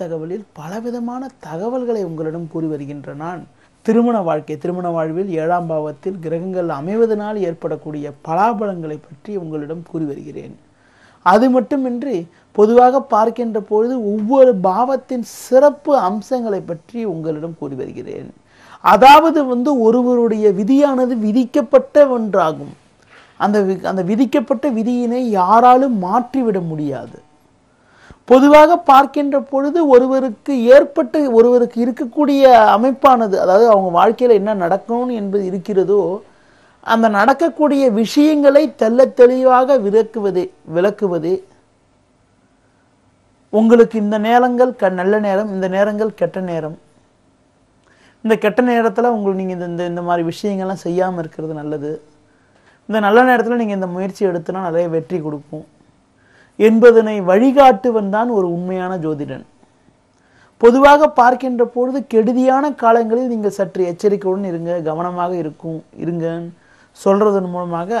தகவலில் பலவிதமான தகவல்களை உங்களிடம் கூறி வருகின்ற நான் திருமண வாழ்க்கை திருமண வாழ்வில் ஏழாம் பாவத்தில் கிரகங்கள் அமைவதனால் ஏற்படக்கூடிய பலாபலங்களை பற்றி உங்களிடம் கூறி வருகிறேன் அது மட்டுமின்றி பொதுவாக பார்க்கின்ற பொழுது ஒவ்வொரு பாவத்தின் சிறப்பு அம்சங்களை பற்றி உங்களிடம் கூறி வருகிறேன் அதாவது வந்து ஒருவருடைய விதியானது விதிக்கப்பட்ட ஒன்றாகும் அந்த அந்த விதிக்கப்பட்ட விதியினை யாராலும் மாற்றிவிட முடியாது பொதுவாக பார்க்கின்ற பொழுது ஒருவருக்கு ஏற்பட்டு ஒருவருக்கு இருக்கக்கூடிய அமைப்பானது அதாவது அவங்க வாழ்க்கையில் என்ன நடக்கணும்னு என்பது இருக்கிறதோ அந்த நடக்கக்கூடிய விஷயங்களை தெல்ல தெளிவாக விளக்குவதே விளக்குவதே உங்களுக்கு இந்த நேரங்கள் க நல்ல நேரம் இந்த நேரங்கள் கெட்ட நேரம் இந்த கெட்ட நேரத்தில் உங்களுக்கு நீங்கள் இந்த இந்த மாதிரி விஷயங்கள்லாம் செய்யாமல் இருக்கிறது நல்லது இந்த நல்ல நேரத்தில் நீங்கள் இந்த முயற்சி எடுத்துனா நிறைய வெற்றி கொடுக்கும் என்பதனை வழிகாட்டுவன் தான் ஒரு உண்மையான ஜோதிடன் பொதுவாக பார்க்கின்ற பொழுது கெடுதியான காலங்களில் நீங்கள் சற்று எச்சரிக்கையுடன் இருங்க கவனமாக இருக்கும் இருங்கன்னு சொல்கிறதன் மூலமாக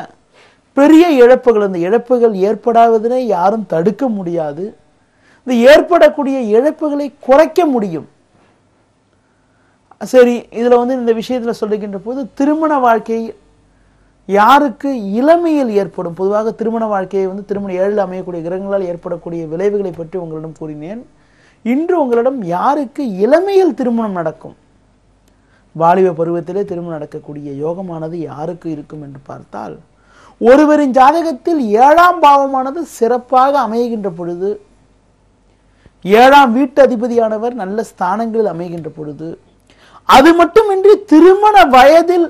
பெரிய இழப்புகள் அந்த இழப்புகள் ஏற்படாவதனை யாரும் தடுக்க முடியாது இந்த ஏற்படக்கூடிய இழப்புகளை குறைக்க முடியும் சரி இதில் வந்து இந்த விஷயத்தில் சொல்லுகின்ற போது திருமண வாழ்க்கையை யாருக்கு இளமையில் ஏற்படும் பொதுவாக திருமண வாழ்க்கையை வந்து திருமண ஏழில் அமையக்கூடிய கிரகங்களால் ஏற்படக்கூடிய விளைவுகளை பற்றி உங்களிடம் கூறினேன் இன்று உங்களிடம் யாருக்கு இளமையில் திருமணம் நடக்கும் வாலிப பருவத்திலே திருமணம் நடக்கக்கூடிய யோகமானது யாருக்கு இருக்கும் என்று பார்த்தால் ஒருவரின் ஜாதகத்தில் ஏழாம் பாவமானது சிறப்பாக அமைகின்ற பொழுது ஏழாம் வீட்டு அதிபதியானவர் நல்ல ஸ்தானங்களில் அமைகின்ற பொழுது அது மட்டுமின்றி திருமண வயதில்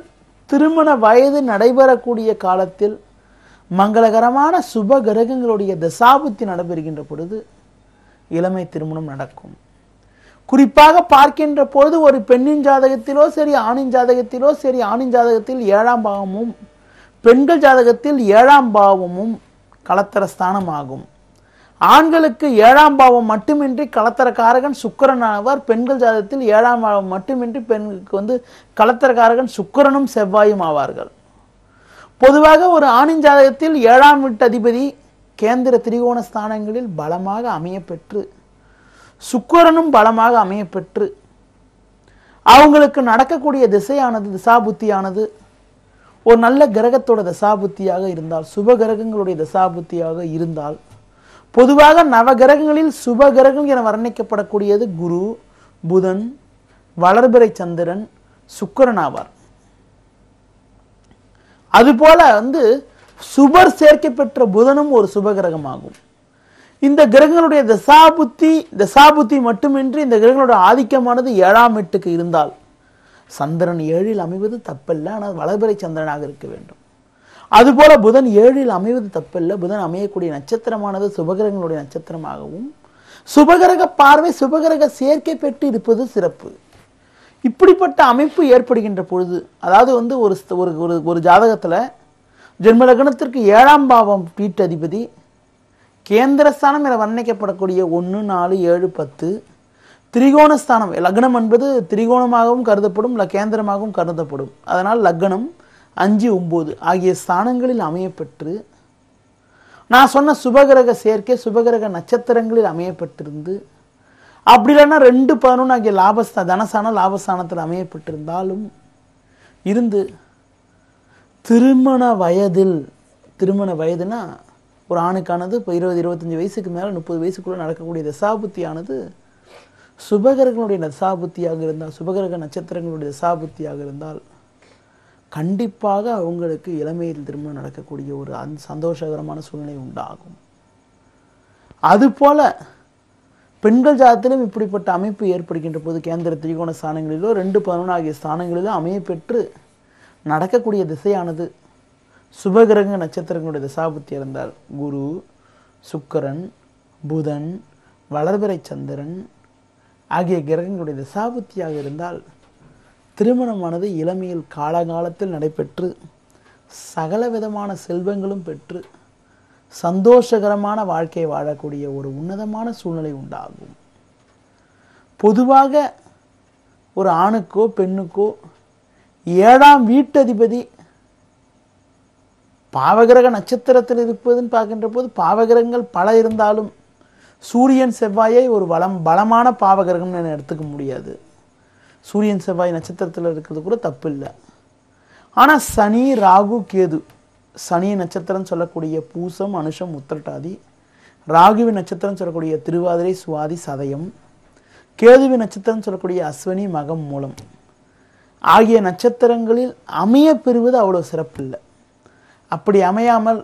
திருமண வயது நடைபெறக்கூடிய காலத்தில் மங்களகரமான சுப கிரகங்களுடைய தசாபுத்தி நடைபெறுகின்ற பொழுது இளமை திருமணம் நடக்கும் குறிப்பாக பார்க்கின்ற பொழுது ஒரு பெண்ணின் ஜாதகத்திலோ சரி ஆணின் ஜாதகத்திலோ சரி ஆணின் ஜாதகத்தில் ஏழாம் பாவமும் பெண்கள் ஜாதகத்தில் ஏழாம் பாவமும் கலத்தர ஸ்தானமாகும் ஆண்களுக்கு ஏழாம் பாவம் மட்டுமின்றி கலத்தரக்காரகன் சுக்கரன் ஆவார் பெண்கள் ஜாதகத்தில் ஏழாம் பாவம் மட்டுமின்றி பெண்களுக்கு வந்து களத்தரக்காரகன் சுக்கரனும் செவ்வாயும் ஆவார்கள் பொதுவாக ஒரு ஆணின் ஜாதகத்தில் ஏழாம் வீட்டு அதிபதி கேந்திர திரிகோண ஸ்தானங்களில் பலமாக அமையப்பெற்று சுக்கரனும் பலமாக அமையப்பெற்று அவங்களுக்கு நடக்கக்கூடிய திசையானது திசாபுத்தியானது ஒரு நல்ல கிரகத்தோட தசாபுத்தியாக இருந்தால் சுப கிரகங்களுடைய தசாபுத்தியாக இருந்தால் பொதுவாக நவகிரகங்களில் சுப கிரகம் என வர்ணிக்கப்படக்கூடியது குரு புதன் வளர்பிறை சந்திரன் சுக்கரன் ஆவார் அதுபோல வந்து சுபர் சேர்க்கை பெற்ற புதனும் ஒரு சுப கிரகமாகும் இந்த கிரகங்களுடைய தசாபுத்தி தசாபுத்தி மட்டுமின்றி இந்த கிரகங்களோட ஆதிக்கமானது ஏழாம் எட்டுக்கு இருந்தால் சந்திரன் ஏழில் அமைவது தப்பல்ல ஆனால் வளர்பிறை சந்திரனாக இருக்க வேண்டும் அதுபோல் புதன் ஏழில் அமைவது தப்பில்லை புதன் அமையக்கூடிய நட்சத்திரமானது சுபகிரகங்களுடைய நட்சத்திரமாகவும் சுபகிரக பார்வை சுபகிரக சேர்க்கை பெற்று இருப்பது சிறப்பு இப்படிப்பட்ட அமைப்பு ஏற்படுகின்ற பொழுது அதாவது வந்து ஒரு ஒரு ஒரு ஜாதகத்தில் ஜென்மலக்னத்திற்கு ஏழாம் பாவம் வீட்டு அதிபதி கேந்திரஸ்தானம் என வர்ணிக்கப்படக்கூடிய ஒன்று நாலு ஏழு பத்து திரிகோணஸ்தானம் லக்னம் என்பது திரிகோணமாகவும் கருதப்படும் இல்லை கேந்திரமாகவும் கருதப்படும் அதனால் லக்னம் அஞ்சு ஒம்பது ஆகிய ஸ்தானங்களில் அமையப்பெற்று நான் சொன்ன சுபகிரக சேர்க்கை சுபகிரக நட்சத்திரங்களில் அமையப்பட்டிருந்து அப்படி இல்லைன்னா ரெண்டு பதினொன்று ஆகிய லாபஸ்தான் தனசான லாபஸ்தானத்தில் அமையப்பட்டிருந்தாலும் இருந்து திருமண வயதில் திருமண வயதுனா ஒரு ஆணுக்கானது இப்போ இருபது இருபத்தஞ்சி வயசுக்கு மேலே முப்பது வயசுக்குள்ளே நடக்கக்கூடிய தசாபுத்தியானது சுபகிரகங்களுடைய தசாபுத்தியாக இருந்தால் சுபகிரக நட்சத்திரங்களுடைய தசாபுத்தியாக இருந்தால் கண்டிப்பாக அவங்களுக்கு இளமையில் திரும்ப நடக்கக்கூடிய ஒரு அந் சந்தோஷகரமான சூழ்நிலை உண்டாகும் அதுபோல் பெண்கள் ஜாதத்திலும் இப்படிப்பட்ட அமைப்பு ஏற்படுகின்ற போது கேந்திர திரிகோண ஸ்தானங்களிலோ ரெண்டு பதினொன்று ஆகிய ஸ்தானங்களிலோ அமைய பெற்று நடக்கக்கூடிய திசையானது சுபகிரக நட்சத்திரங்களுடைய திசாபுத்தி இருந்தால் குரு சுக்கரன் புதன் வளர்பிறை சந்திரன் ஆகிய கிரகங்களுடைய திசாபுத்தியாக இருந்தால் திருமணமானது இளமையில் காலகாலத்தில் நடைபெற்று சகல விதமான செல்வங்களும் பெற்று சந்தோஷகரமான வாழ்க்கை வாழக்கூடிய ஒரு உன்னதமான சூழ்நிலை உண்டாகும் பொதுவாக ஒரு ஆணுக்கோ பெண்ணுக்கோ ஏழாம் வீட்டதிபதி பாவகிரக நட்சத்திரத்தில் இருப்பதுன்னு பார்க்கின்ற போது பாவகிரகங்கள் பல இருந்தாலும் சூரியன் செவ்வாயை ஒரு வளம் பலமான பாவகிரகம்னு எடுத்துக்க முடியாது சூரியன் செவ்வாய் நட்சத்திரத்தில் இருக்கிறது கூட தப்பு இல்லை ஆனால் சனி ராகு கேது சனி நட்சத்திரம் சொல்லக்கூடிய பூசம் அனுஷம் உத்திரட்டாதி ராகுவி நட்சத்திரம் சொல்லக்கூடிய திருவாதிரை சுவாதி சதயம் கேதுவி நட்சத்திரம் சொல்லக்கூடிய அஸ்வினி மகம் மூலம் ஆகிய நட்சத்திரங்களில் அமைய பெறுவது அவ்வளோ சிறப்பில்லை அப்படி அமையாமல்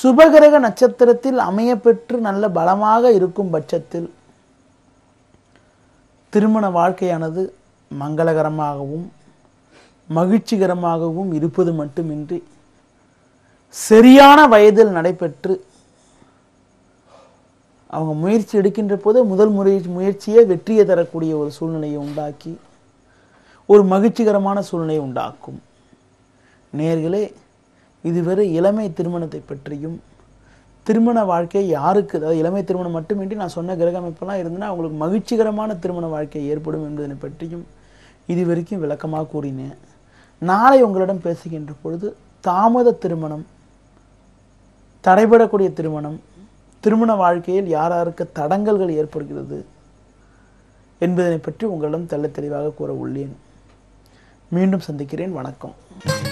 சுபகிரக நட்சத்திரத்தில் அமைய பெற்று நல்ல பலமாக இருக்கும் பட்சத்தில் திருமண வாழ்க்கையானது மங்களகரமாகவும் மகிழ்ச்சிகரமாகவும் இருப்பது மட்டுமின்றி சரியான வயதில் நடைபெற்று அவங்க முயற்சி எடுக்கின்ற போது முதல் முறை முயற்சியே வெற்றியை தரக்கூடிய ஒரு சூழ்நிலையை உண்டாக்கி ஒரு மகிழ்ச்சிகரமான சூழ்நிலையை உண்டாக்கும் நேர்களே இதுவரை இளமை திருமணத்தை பற்றியும் திருமண வாழ்க்கை யாருக்கு அதாவது இளமை திருமணம் மட்டுமின்றி நான் சொன்ன கிரக அமைப்பெல்லாம் இருந்ததுன்னா அவங்களுக்கு மகிழ்ச்சிகரமான திருமண வாழ்க்கை ஏற்படும் என்பதனை பற்றியும் இது வரைக்கும் விளக்கமாக கூறினேன் நாளை உங்களிடம் பேசுகின்ற பொழுது தாமத திருமணம் தடைபடக்கூடிய திருமணம் திருமண வாழ்க்கையில் யார் யாருக்கு தடங்கல்கள் ஏற்படுகிறது என்பதனை பற்றி உங்களிடம் தெள்ள தெளிவாக கூற உள்ளேன் மீண்டும் சந்திக்கிறேன் வணக்கம்